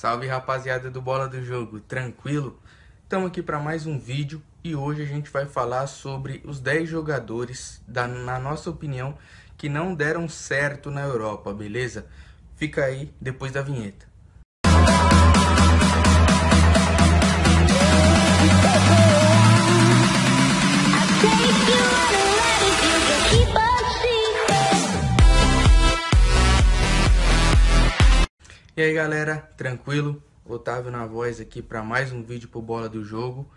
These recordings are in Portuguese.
Salve rapaziada do Bola do Jogo, tranquilo? Estamos aqui para mais um vídeo e hoje a gente vai falar sobre os 10 jogadores, da, na nossa opinião, que não deram certo na Europa, beleza? Fica aí depois da vinheta. Música E aí galera, tranquilo? Otávio na voz aqui para mais um vídeo pro Bola do Jogo.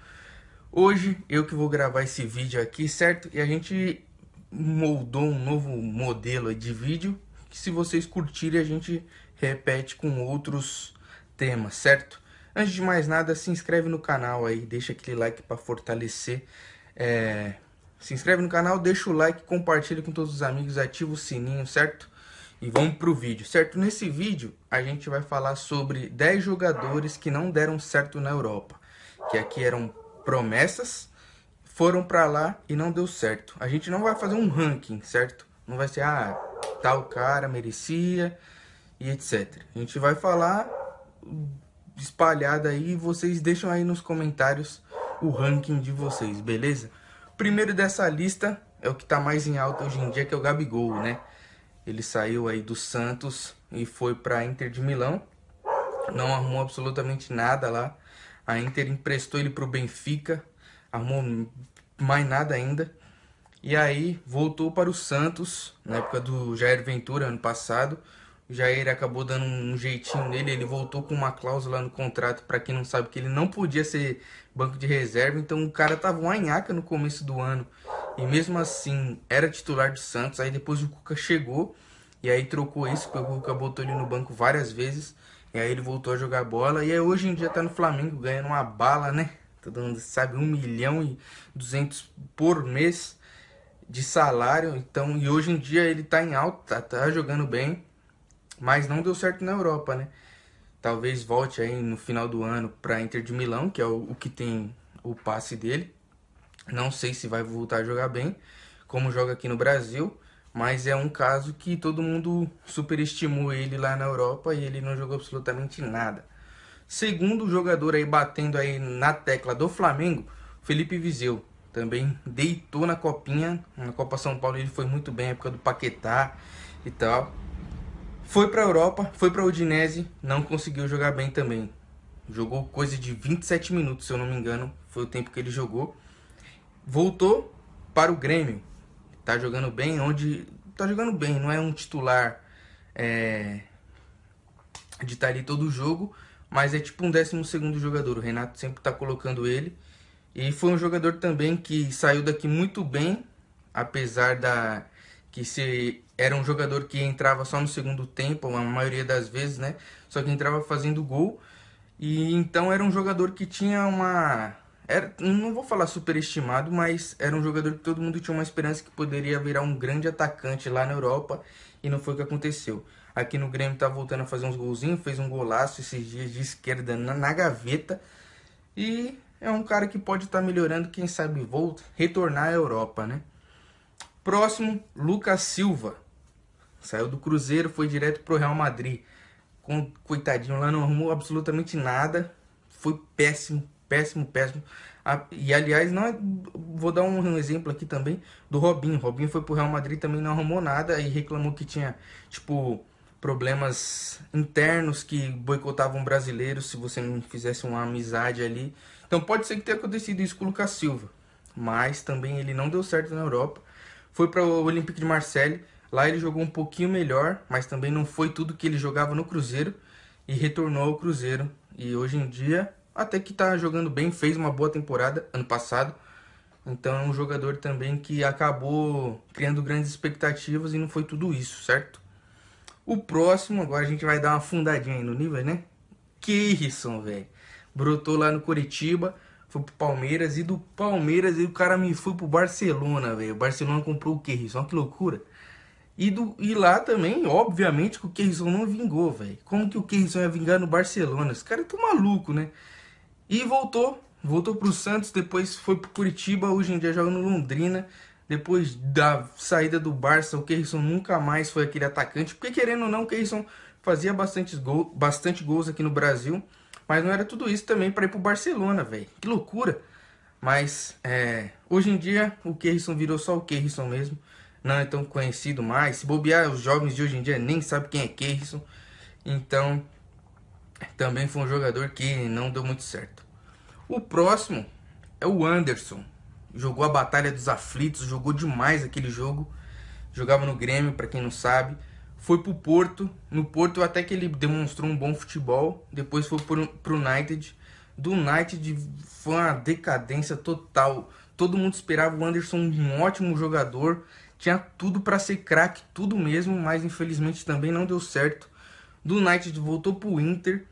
Hoje eu que vou gravar esse vídeo aqui, certo? E a gente moldou um novo modelo de vídeo que se vocês curtirem a gente repete com outros temas, certo? Antes de mais nada, se inscreve no canal aí, deixa aquele like para fortalecer. É... Se inscreve no canal, deixa o like, compartilha com todos os amigos, ativa o sininho, certo? E vamos pro vídeo, certo? Nesse vídeo a gente vai falar sobre 10 jogadores que não deram certo na Europa, que aqui eram promessas, foram para lá e não deu certo. A gente não vai fazer um ranking, certo? Não vai ser ah, tal cara merecia e etc. A gente vai falar espalhada aí e vocês deixam aí nos comentários o ranking de vocês, beleza? Primeiro dessa lista é o que tá mais em alta hoje em dia, que é o Gabigol, né? Ele saiu aí do Santos e foi para a Inter de Milão. Não arrumou absolutamente nada lá. A Inter emprestou ele para o Benfica. Arrumou mais nada ainda. E aí voltou para o Santos na época do Jair Ventura, ano passado. O Jair acabou dando um jeitinho nele, ele voltou com uma cláusula no contrato, para quem não sabe, que ele não podia ser banco de reserva. Então o cara tava um anhaca no começo do ano. E mesmo assim, era titular do Santos. Aí depois o Cuca chegou e aí trocou isso, porque o Cuca botou ele no banco várias vezes. E aí ele voltou a jogar bola. E aí hoje em dia tá no Flamengo ganhando uma bala, né? Todo tá mundo sabe, 1 milhão e 200 por mês de salário. Então, e hoje em dia ele tá em alta, tá, tá jogando bem. Mas não deu certo na Europa, né? Talvez volte aí no final do ano para Inter de Milão, que é o, o que tem o passe dele. Não sei se vai voltar a jogar bem, como joga aqui no Brasil, mas é um caso que todo mundo superestimou ele lá na Europa e ele não jogou absolutamente nada. Segundo jogador aí batendo aí na tecla do Flamengo, Felipe Viseu também deitou na copinha, na Copa São Paulo ele foi muito bem, época do Paquetá e tal. Foi para a Europa, foi para Udinese, não conseguiu jogar bem também. Jogou coisa de 27 minutos, se eu não me engano, foi o tempo que ele jogou voltou para o Grêmio. Tá jogando bem, onde. Tá jogando bem, não é um titular é, de estar tá ali todo o jogo, mas é tipo um 12 jogador. O Renato sempre tá colocando ele. E foi um jogador também que saiu daqui muito bem, apesar da que se era um jogador que entrava só no segundo tempo, a maioria das vezes, né? Só que entrava fazendo gol. E então era um jogador que tinha uma era, não vou falar superestimado, mas era um jogador que todo mundo tinha uma esperança que poderia virar um grande atacante lá na Europa e não foi o que aconteceu. Aqui no Grêmio tá voltando a fazer uns golzinhos, fez um golaço esses dias de esquerda na, na gaveta e é um cara que pode estar tá melhorando, quem sabe volta, retornar à Europa, né? Próximo, Lucas Silva. Saiu do Cruzeiro, foi direto pro Real Madrid. Com, coitadinho lá não arrumou absolutamente nada. Foi péssimo, péssimo, péssimo. Ah, e aliás, não é... vou dar um exemplo aqui também do Robinho. Robinho foi pro Real Madrid também não arrumou nada e reclamou que tinha, tipo, problemas internos que boicotavam brasileiros se você não fizesse uma amizade ali. Então pode ser que tenha acontecido isso com o Lucas Silva, mas também ele não deu certo na Europa. Foi para o Olympique de Marseille, lá ele jogou um pouquinho melhor, mas também não foi tudo que ele jogava no Cruzeiro e retornou ao Cruzeiro. E hoje em dia até que tá jogando bem, fez uma boa temporada ano passado. Então é um jogador também que acabou criando grandes expectativas e não foi tudo isso, certo? O próximo, agora a gente vai dar uma fundadinha aí no nível, né? Kirson, velho. Brotou lá no Curitiba, foi pro Palmeiras e do Palmeiras e o cara me foi pro Barcelona, velho. O Barcelona comprou o Kirson, que loucura. E, do, e lá também, obviamente, que o Kirson não vingou, velho. Como que o Kirson ia vingar no Barcelona? Esse cara é tão maluco, né? E voltou, voltou para o Santos, depois foi para Curitiba, hoje em dia joga no Londrina. Depois da saída do Barça, o Keirson nunca mais foi aquele atacante, porque querendo ou não, o Keirson fazia bastante, gol, bastante gols aqui no Brasil, mas não era tudo isso também para ir para o Barcelona, velho. Que loucura! Mas é, hoje em dia o Keirson virou só o Keirson mesmo, não é tão conhecido mais. Se bobear, os jovens de hoje em dia nem sabem quem é Keirson. Então também foi um jogador que não deu muito certo. O próximo é o Anderson. Jogou a Batalha dos Aflitos, jogou demais aquele jogo. Jogava no Grêmio, para quem não sabe. Foi pro Porto. No Porto até que ele demonstrou um bom futebol. Depois foi pro, pro United. Do United foi uma decadência total. Todo mundo esperava o Anderson um ótimo jogador. Tinha tudo para ser craque, tudo mesmo, mas infelizmente também não deu certo. Do United voltou pro Inter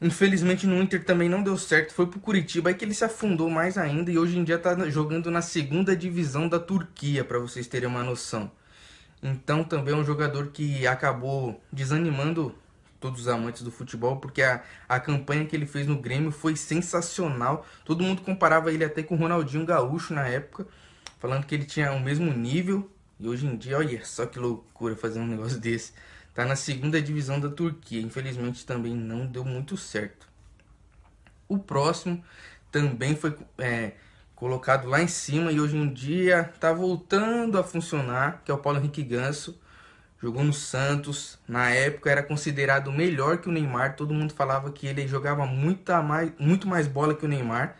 Infelizmente no Inter também não deu certo, foi pro Curitiba, aí é que ele se afundou mais ainda e hoje em dia tá jogando na segunda divisão da Turquia, para vocês terem uma noção. Então também é um jogador que acabou desanimando todos os amantes do futebol, porque a, a campanha que ele fez no Grêmio foi sensacional. Todo mundo comparava ele até com o Ronaldinho Gaúcho na época, falando que ele tinha o mesmo nível. E hoje em dia, olha só que loucura fazer um negócio desse. Está na segunda divisão da Turquia. Infelizmente também não deu muito certo. O próximo também foi é, colocado lá em cima e hoje em dia está voltando a funcionar, que é o Paulo Henrique Ganso. Jogou no Santos, na época era considerado melhor que o Neymar, todo mundo falava que ele jogava muita mais, muito mais bola que o Neymar.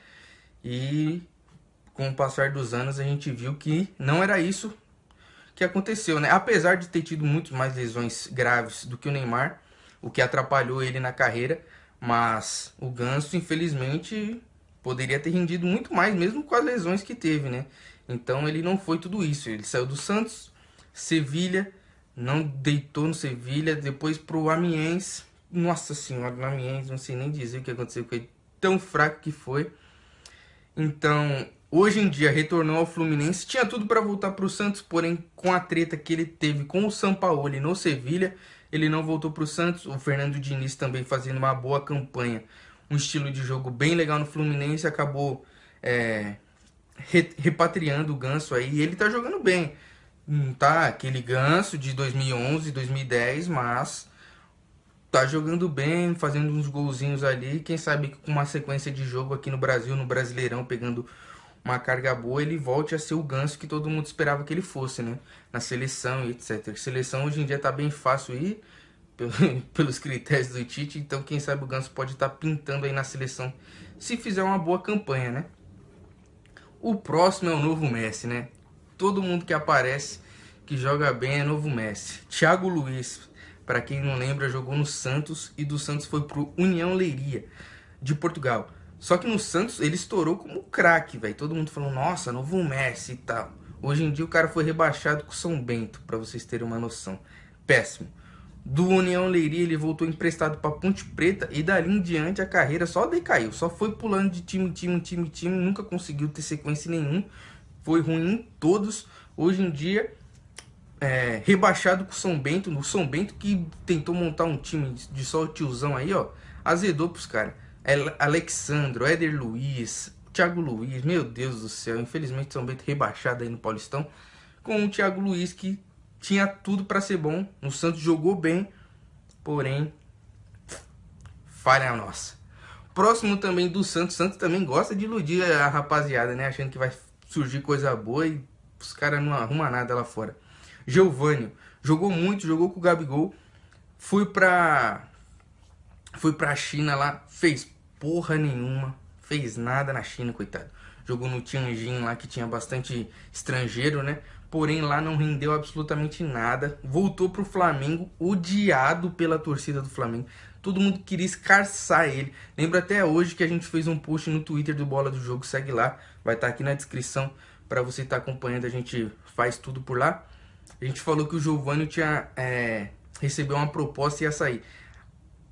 E com o passar dos anos a gente viu que não era isso, que aconteceu, né? Apesar de ter tido muito mais lesões graves do que o Neymar, o que atrapalhou ele na carreira, mas o Ganso, infelizmente, poderia ter rendido muito mais mesmo com as lesões que teve, né? Então ele não foi tudo isso. Ele saiu do Santos, Sevilha, não deitou no Sevilha, depois pro Amiens. Nossa senhora, no Amiens, não sei nem dizer o que aconteceu com ele, tão fraco que foi. Então, hoje em dia retornou ao Fluminense, tinha tudo para voltar para o Santos, porém com a treta que ele teve com o Sampaoli no Sevilha, ele não voltou para o Santos. O Fernando Diniz também fazendo uma boa campanha, um estilo de jogo bem legal no Fluminense, acabou é, repatriando o Ganso aí. E ele tá jogando bem, não hum, tá aquele Ganso de 2011, 2010, mas tá jogando bem, fazendo uns golzinhos ali. Quem sabe com uma sequência de jogo aqui no Brasil, no Brasileirão, pegando uma carga boa, ele volte a ser o ganso que todo mundo esperava que ele fosse, né? Na seleção e etc. Seleção hoje em dia tá bem fácil aí, pelos critérios do Tite, então quem sabe o ganso pode estar tá pintando aí na seleção se fizer uma boa campanha, né? O próximo é o novo Messi, né? Todo mundo que aparece que joga bem é novo Messi. Thiago Luiz, para quem não lembra, jogou no Santos e do Santos foi pro União Leiria de Portugal. Só que no Santos ele estourou como craque, velho. Todo mundo falou, nossa, novo Messi e tal. Hoje em dia o cara foi rebaixado com o São Bento, para vocês terem uma noção. Péssimo. Do União Leiria ele voltou emprestado para Ponte Preta e dali em diante a carreira só decaiu. Só foi pulando de time, time, time, time, nunca conseguiu ter sequência nenhum. Foi ruim em todos. Hoje em dia é, rebaixado com o São Bento, no São Bento que tentou montar um time de só o tiozão aí, ó, azedou pros caras. É Alexandro, Éder Luiz, Thiago Luiz, meu Deus do céu, infelizmente São Bento rebaixado aí no Paulistão, com o Thiago Luiz que tinha tudo para ser bom, no Santos jogou bem, porém falha nossa. Próximo também do Santos, Santos também gosta de iludir a rapaziada, né, achando que vai surgir coisa boa e os caras não arrumam nada lá fora. Geovânio jogou muito, jogou com o Gabigol, fui pra fui pra China lá, fez porra nenhuma, fez nada na China, coitado. Jogou no Tianjin lá que tinha bastante estrangeiro, né? Porém lá não rendeu absolutamente nada. Voltou pro Flamengo, odiado pela torcida do Flamengo. Todo mundo queria escarçar ele. Lembro até hoje que a gente fez um post no Twitter do Bola do Jogo, segue lá, vai estar tá aqui na descrição para você estar tá acompanhando, a gente faz tudo por lá. A gente falou que o Giovanni tinha é, recebeu uma proposta e ia sair.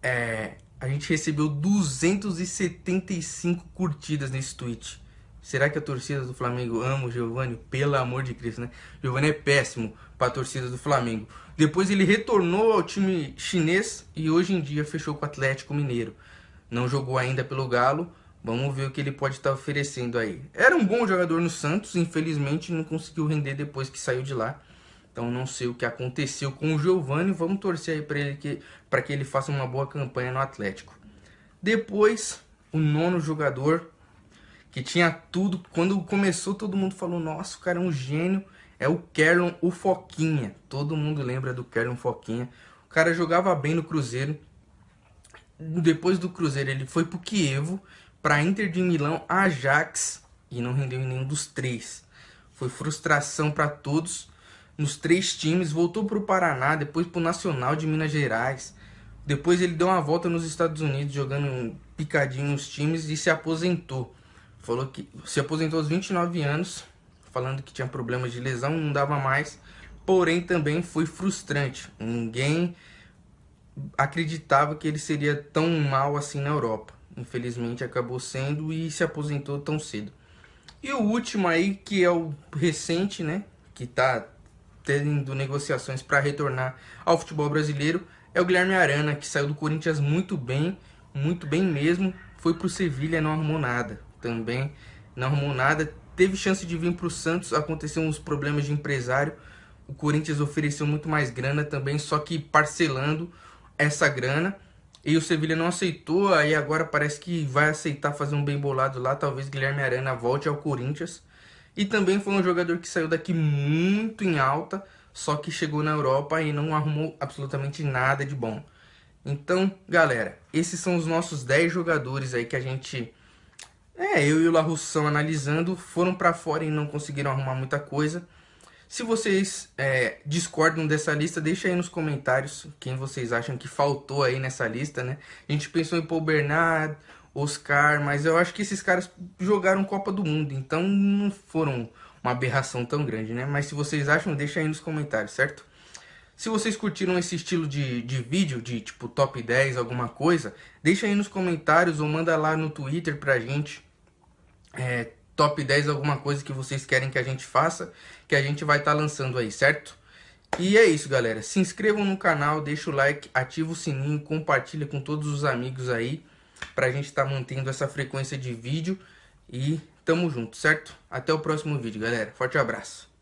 É, a gente recebeu 275 curtidas nesse tweet. Será que a torcida do Flamengo ama o Giovanni? Pelo amor de Cristo, né? Giovanni é péssimo para a torcida do Flamengo. Depois ele retornou ao time chinês e hoje em dia fechou com o Atlético Mineiro. Não jogou ainda pelo Galo. Vamos ver o que ele pode estar tá oferecendo aí. Era um bom jogador no Santos, infelizmente não conseguiu render depois que saiu de lá. Então não sei o que aconteceu com o Giovani, vamos torcer aí para ele que para que ele faça uma boa campanha no Atlético. Depois, o nono jogador que tinha tudo, quando começou todo mundo falou: "Nossa, o cara é um gênio". É o Kerlon, o Foquinha. Todo mundo lembra do Kerlon Foquinha. O cara jogava bem no Cruzeiro. Depois do Cruzeiro, ele foi pro Kievo, para Inter de Milão, Ajax e não rendeu em nenhum dos três. Foi frustração para todos nos três times, voltou para o Paraná, depois para o Nacional de Minas Gerais. Depois ele deu uma volta nos Estados Unidos jogando picadinho nos times e se aposentou. Falou que se aposentou aos 29 anos, falando que tinha problemas de lesão, não dava mais. Porém, também foi frustrante. Ninguém acreditava que ele seria tão mal assim na Europa. Infelizmente acabou sendo e se aposentou tão cedo. E o último aí, que é o recente, né? Que tá tendo negociações para retornar ao futebol brasileiro é o Guilherme Arana, que saiu do Corinthians muito bem, muito bem mesmo, foi para o Sevilha não arrumou nada também, não arrumou nada, teve chance de vir para o Santos, aconteceu uns problemas de empresário, o Corinthians ofereceu muito mais grana também, só que parcelando essa grana, e o Sevilha não aceitou, aí agora parece que vai aceitar fazer um bem bolado lá, talvez Guilherme Arana volte ao Corinthians, e também foi um jogador que saiu daqui muito em alta, só que chegou na Europa e não arrumou absolutamente nada de bom. Então, galera, esses são os nossos 10 jogadores aí que a gente. É, eu e o Larussão analisando, foram para fora e não conseguiram arrumar muita coisa. Se vocês é, discordam dessa lista, deixa aí nos comentários quem vocês acham que faltou aí nessa lista, né? A gente pensou em Paul Bernard, Oscar, mas eu acho que esses caras jogaram Copa do Mundo, então não foram uma aberração tão grande, né? Mas se vocês acham, deixa aí nos comentários, certo? Se vocês curtiram esse estilo de, de vídeo, de tipo top 10, alguma coisa, deixa aí nos comentários ou manda lá no Twitter pra gente é, top 10 alguma coisa que vocês querem que a gente faça, que a gente vai estar tá lançando aí, certo? E é isso, galera. Se inscrevam no canal, deixa o like, ativa o sininho, compartilha com todos os amigos aí para a gente estar tá mantendo essa frequência de vídeo. E tamo junto, certo? Até o próximo vídeo, galera. Forte abraço.